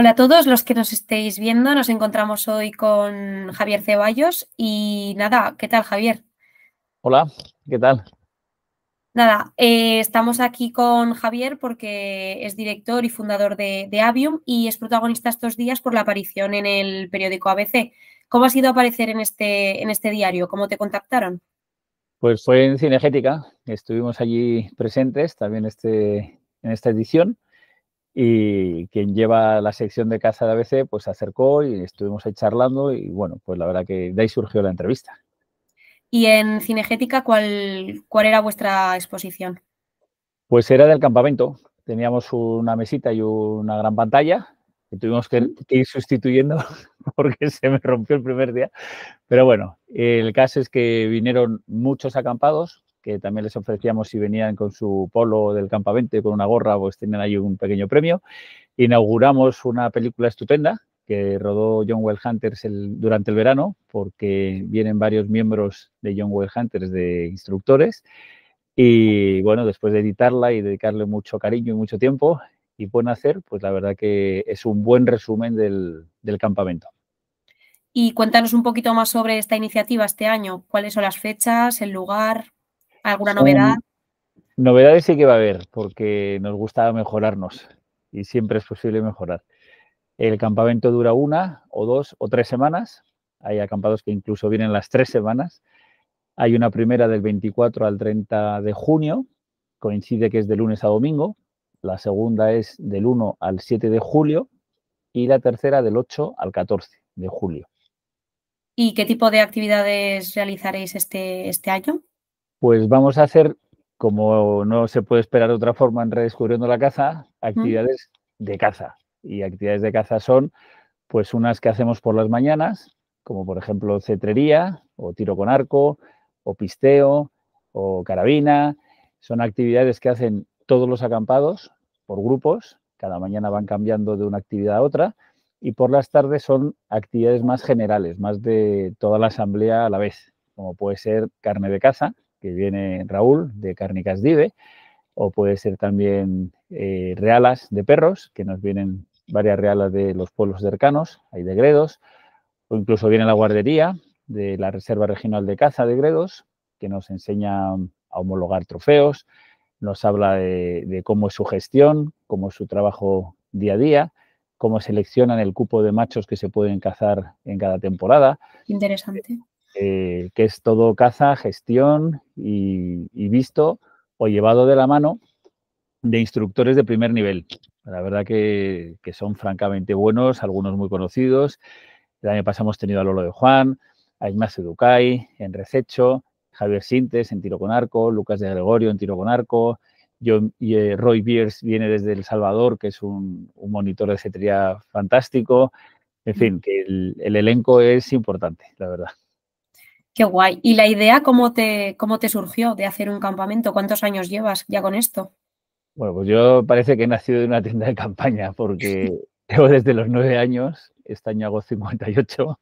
Hola a todos los que nos estéis viendo. Nos encontramos hoy con Javier Ceballos y nada, ¿qué tal Javier? Hola, ¿qué tal? Nada, eh, estamos aquí con Javier porque es director y fundador de, de, Avium y es protagonista estos días por la aparición en el periódico ABC. ¿Cómo ha sido aparecer en este, en este diario? ¿Cómo te contactaron? Pues fue en Cinegética, estuvimos allí presentes también este, en esta edición y quien lleva la sección de casa de ABC pues se acercó y estuvimos ahí charlando y bueno, pues la verdad que de ahí surgió la entrevista. ¿Y en Cinegética cuál, cuál era vuestra exposición? Pues era del campamento. Teníamos una mesita y una gran pantalla que tuvimos que, ir sustituyendo porque se me rompió el primer día. Pero bueno, el caso es que vinieron muchos acampados, que también les ofrecíamos si venían con su polo del campamento con una gorra, pues tenían ahí un pequeño premio. Inauguramos una película estupenda que rodó John Well Hunters durante el verano, porque vienen varios miembros de John Well Hunters de instructores. Y bueno, después de editarla y dedicarle mucho cariño y mucho tiempo y buen hacer, pues la verdad que es un buen resumen del, del campamento. Y cuéntanos un poquito más sobre esta iniciativa este año. ¿Cuáles son las fechas, el lugar? ¿Alguna novedad? novedades sí que va a haber, porque nos gusta mejorarnos y siempre es posible mejorar. El campamento dura una o dos o tres semanas. Hay acampados que incluso vienen las tres semanas. Hay una primera del 24 al 30 de junio, coincide que es de lunes a domingo. La segunda es del 1 al 7 de julio y la tercera del 8 al 14 de julio. ¿Y qué tipo de actividades realizaréis este, este año? Pues vamos a hacer, como no se puede esperar de otra forma en Redescubriendo la Caza, actividades de caza. Y actividades de caza son pues unas que hacemos por las mañanas, como por ejemplo cetrería, o tiro con arco, o pisteo, o carabina. Son actividades que hacen todos los acampados por grupos, cada mañana van cambiando de una actividad a otra, y por las tardes son actividades más generales, más de toda la asamblea a la vez, como puede ser carne de caza, que viene Raúl de Cárnicas Dive, o puede ser también eh, realas de perros, que nos vienen varias realas de los pueblos cercanos, hay de Gredos, o incluso viene la guardería de la Reserva Regional de Caza de Gredos, que nos enseña a homologar trofeos, nos habla de, de cómo es su gestión, cómo es su trabajo día a día, cómo seleccionan el cupo de machos que se pueden cazar en cada temporada. Interesante que es todo caza, gestión y, visto o llevado de la mano de instructores de primer nivel. La verdad que, son francamente buenos, algunos muy conocidos. El año pasado hemos tenido a Lolo de Juan, a Ignacio Ducay, en Rececho, Javier Sintes en tiro con arco, Lucas de Gregorio en tiro con arco, eh, Roy Beers viene desde El Salvador, que es un, monitor de cetría fantástico. En mm. fin, que el elenco es importante, la verdad. Qué guay. ¿Y la idea cómo te, cómo te surgió de hacer un campamento? ¿Cuántos años llevas ya con esto? Bueno, pues yo parece que he nacido de una tienda de campaña porque desde los nueve años, este año hago 58, o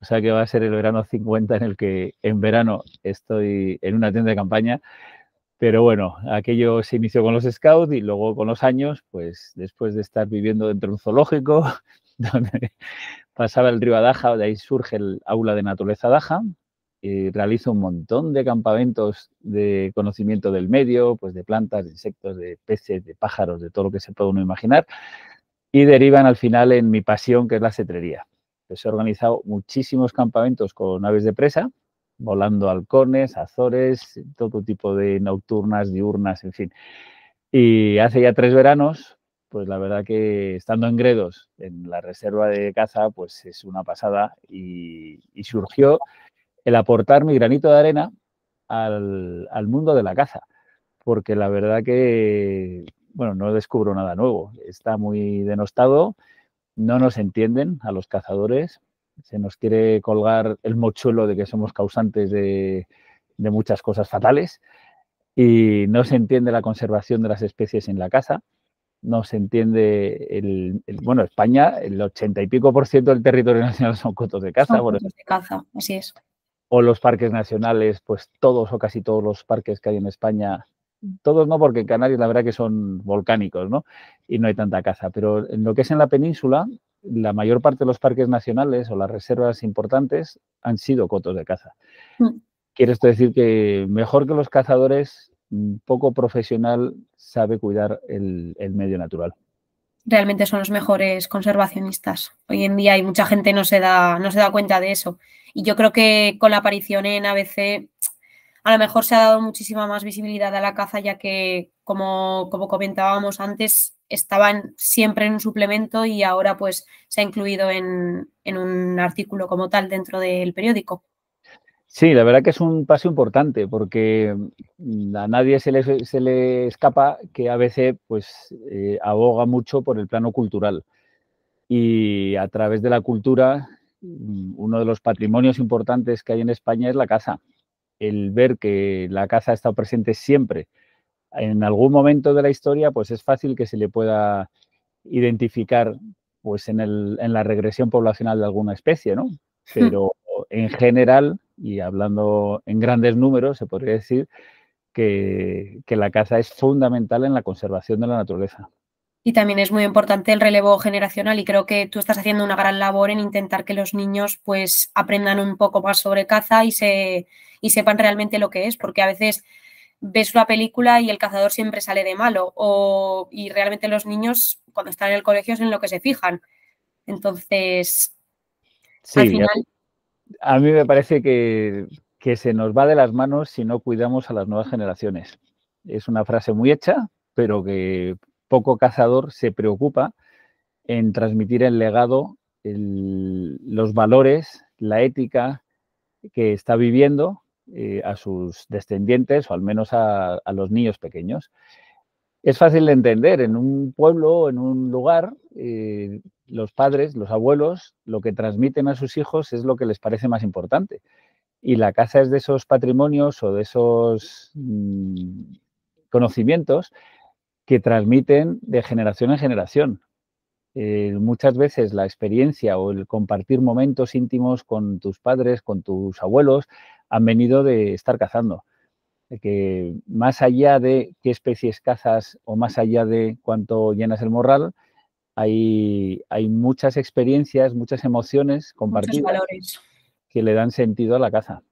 sea que va a ser el verano 50 en el que en verano estoy en una tienda de campaña. Pero bueno, aquello se inició con los scouts y luego con los años, pues después de estar viviendo dentro de un zoológico, donde pasaba el río Adaja, de ahí surge el aula de naturaleza Adaja, eh, realizo un montón de campamentos de conocimiento del medio, pues de plantas, de insectos, de peces, de pájaros, de todo lo que se puede uno imaginar, y derivan al final en mi pasión, que es la cetrería. Pues he organizado muchísimos campamentos con aves de presa, volando halcones, azores, todo tipo de nocturnas, diurnas, en fin. Y hace ya tres veranos, pues la verdad que estando en Gredos, en la reserva de caza, pues es una pasada y surgió el aportar mi granito de arena al, mundo de la caza, porque la verdad que, bueno, no descubro nada nuevo, está muy denostado, no nos entienden a los cazadores, se nos quiere colgar el mochuelo de que somos causantes de, de muchas cosas fatales y no se entiende la conservación de las especies en la caza. no se entiende el, bueno, España, el ochenta y pico por ciento del territorio nacional son cotos de caza. de es o los parques nacionales, pues todos o casi todos los parques que hay en España, mm. todos no, porque en Canarias la verdad que son volcánicos, ¿no? Y no hay tanta caza, pero en lo que es en la península, la mayor parte de los parques nacionales o las reservas importantes han sido cotos de caza. Mm. Quiere esto decir que mejor que los cazadores, poco profesional sabe cuidar el medio natural realmente son los mejores conservacionistas. Hoy en día hay mucha gente no se da, no se da cuenta de eso. Y yo creo que con la aparición en ABC a lo mejor se ha dado muchísima más visibilidad a la caza, ya que, como, como comentábamos antes, estaban siempre en un suplemento y ahora pues se ha incluido en, en un artículo como tal dentro del periódico. Sí, la verdad que es un paso importante porque mm, a nadie se le, se le escapa que ABC pues, eh, aboga mucho por el plano cultural. Y a través de la cultura, mm, uno de los patrimonios importantes que hay en España es la caza. El ver que la caza ha estado presente siempre en algún momento de la historia, pues es fácil que se le pueda identificar pues en, el, en la regresión poblacional de alguna especie, ¿no? Hmm. Pero en general, y hablando en grandes números, se podría decir que, la caza es fundamental en la conservación de la naturaleza. Y también es muy importante el relevo generacional y creo que tú estás haciendo una gran labor en intentar que los niños pues aprendan un poco más sobre caza y, se, sepan realmente lo que es, porque a veces ves una película y el cazador siempre sale de malo o, y realmente los niños cuando están en el colegio es en lo que se fijan. Entonces, al final a mí me parece que, se nos va de las manos si no cuidamos a las nuevas generaciones. Es una frase muy hecha, pero que poco cazador se preocupa en transmitir el legado, los valores, la ética que está viviendo eh, a sus descendientes o al menos a, los niños pequeños. Es fácil de entender, en un pueblo, en un lugar, eh, los padres, los abuelos, lo que transmiten a sus hijos es lo que les parece más importante. Y la caza es de esos patrimonios o de esos mm, conocimientos que transmiten de generación en generación. Eh, muchas veces la experiencia o el compartir momentos íntimos con tus padres, con tus abuelos, han venido de estar cazando. Que más allá de qué especies cazas o más allá de cuánto llenas el morral, hay, muchas experiencias, muchas emociones compartidas que le dan sentido a la caza.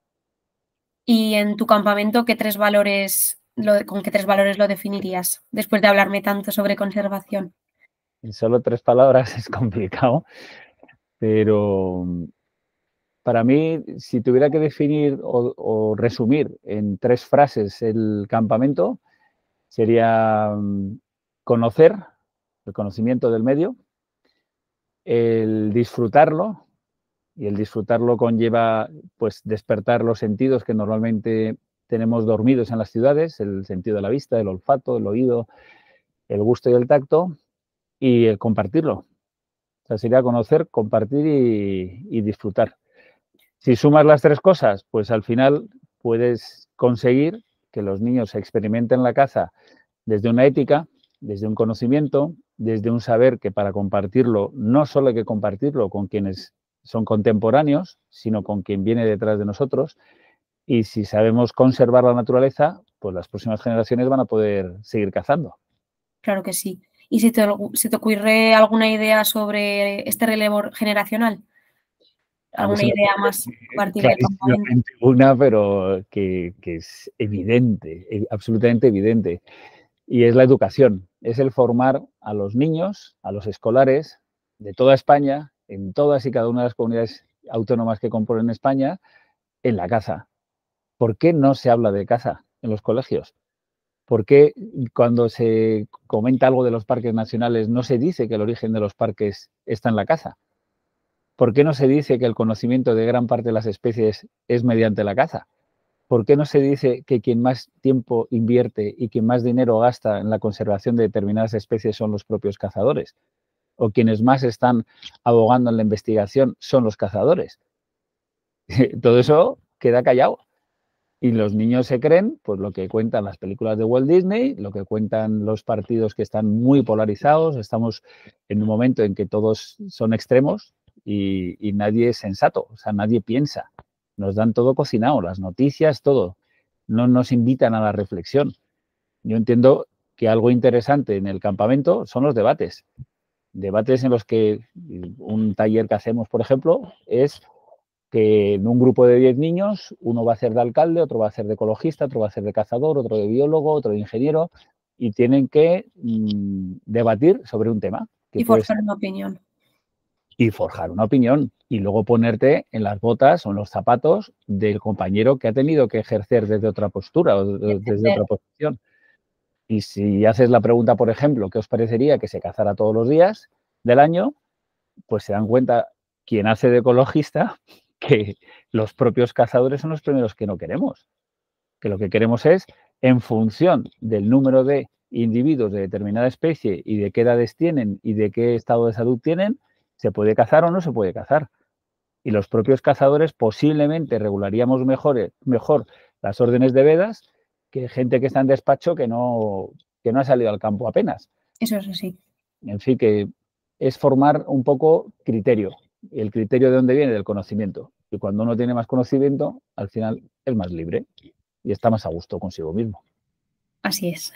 Y en tu campamento, ¿qué tres valores, lo, ¿con qué tres valores lo definirías después de hablarme tanto sobre conservación? En solo tres palabras es complicado, pero para mí, si tuviera que definir o resumir en tres frases el campamento, sería mm, conocer, el conocimiento del medio, el disfrutarlo, y el disfrutarlo conlleva pues despertar los sentidos que normalmente tenemos dormidos en las ciudades, el sentido de la vista, el olfato, el oído, el gusto y el tacto, y el compartirlo. O sea, sería conocer, compartir y, y disfrutar. Si sumas las tres cosas, pues al final puedes conseguir que los niños experimenten la caza desde una ética, desde un conocimiento, desde un saber que para compartirlo no solo hay que compartirlo con quienes son contemporáneos, sino con quien viene detrás de nosotros. Y si sabemos conservar la naturaleza, pues las próximas generaciones van a poder seguir cazando. Claro que sí. ¿Y si te, te ocurre alguna idea sobre este relevo generacional? ¿Alguna idea más Una, pero que, que es evidente, absolutamente evidente y es la educación, es el formar a los niños, a los escolares de toda España, en todas y cada una de las comunidades autónomas que componen España, en la caza. ¿Por qué no se habla de caza en los colegios? ¿Por qué cuando se comenta algo de los parques nacionales no se dice que el origen de los parques está en la caza? ¿Por qué no se dice que el conocimiento de gran parte de las especies es mediante la caza? ¿por qué no se dice que quien más tiempo invierte y quien más dinero gasta en la conservación de determinadas especies son los propios cazadores? ¿O quienes más están abogando en la investigación son los cazadores? Todo eso queda callado. Y los niños se creen por pues, lo que cuentan las películas de Walt Disney, lo que cuentan los partidos que están muy polarizados. Estamos en un momento en que todos son extremos y, y nadie es sensato, o sea, nadie piensa. Nos dan todo cocinado, las noticias, todo. No nos invitan a la reflexión. Yo entiendo que algo interesante en el campamento son los debates. Debates en los que un taller que hacemos, por ejemplo, es que en un grupo de 10 niños uno va a ser de alcalde, otro va a ser de ecologista, otro va a ser de cazador, otro de biólogo, otro de ingeniero, y tienen que mm, debatir sobre un tema. y forzar una opinión y forjar una opinión y luego ponerte en las botas o en los zapatos del compañero que ha tenido que ejercer desde otra postura o desde otra posición. Y si haces la pregunta, por ejemplo, ¿qué os parecería que se cazara todos los días del año? Pues se dan cuenta quien hace de ecologista que los propios cazadores son los primeros que no queremos. Que lo que queremos es, en función del número de individuos de determinada especie y de qué edades tienen y de qué estado de salud tienen, ¿Se puede cazar o no se puede cazar? Y los propios cazadores posiblemente regularíamos mejor, eh, mejor las órdenes de vedas que gente que está en despacho que no, que no ha salido al campo apenas. Eso es así. En fin, que es formar un poco criterio. El criterio de dónde viene, del conocimiento. Y cuando uno tiene más conocimiento, al final es más libre y está más a gusto consigo mismo. Así es.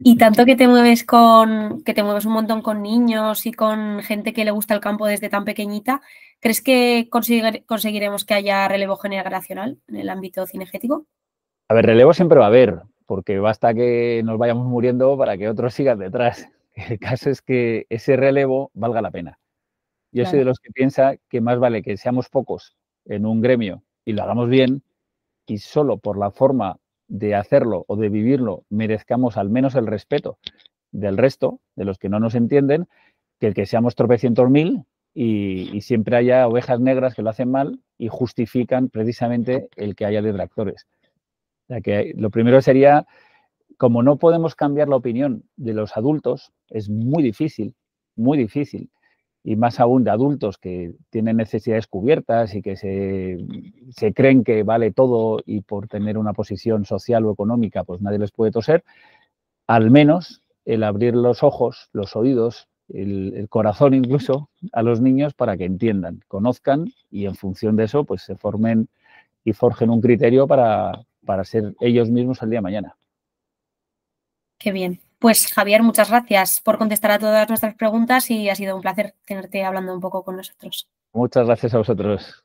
Y tanto que te mueves con, que te mueves un montón con niños y con gente que le gusta el campo desde tan pequeñita, ¿crees que conseguiremos que haya relevo generacional en el ámbito cinegético? A ver, relevo siempre va a haber, porque basta que nos vayamos muriendo para que otros sigan detrás. El caso es que ese relevo valga la pena. Yo soy de los que piensa que más vale que seamos pocos en un gremio y lo hagamos bien y solo por la forma de hacerlo o de vivirlo merezcamos al menos el respeto del resto, de los que no nos entienden, que el que seamos tropecientos mil y, siempre haya ovejas negras que lo hacen mal y justifican precisamente el que haya detractores. ya que lo primero sería, como no podemos cambiar la opinión de los adultos, es muy difícil, muy difícil y más aún de adultos que tienen necesidades cubiertas y que se, creen que vale todo y por tener una posición social o económica, pues nadie les puede toser, al menos el abrir los ojos, los oídos, el, corazón incluso a los niños para que entiendan, conozcan y en función de eso pues se formen y forjen un criterio para, para ser ellos mismos el día de mañana. Qué bien. Pues Javier, muchas gracias por contestar a todas nuestras preguntas y ha sido un placer tenerte hablando un poco con nosotros. Muchas gracias a vosotros.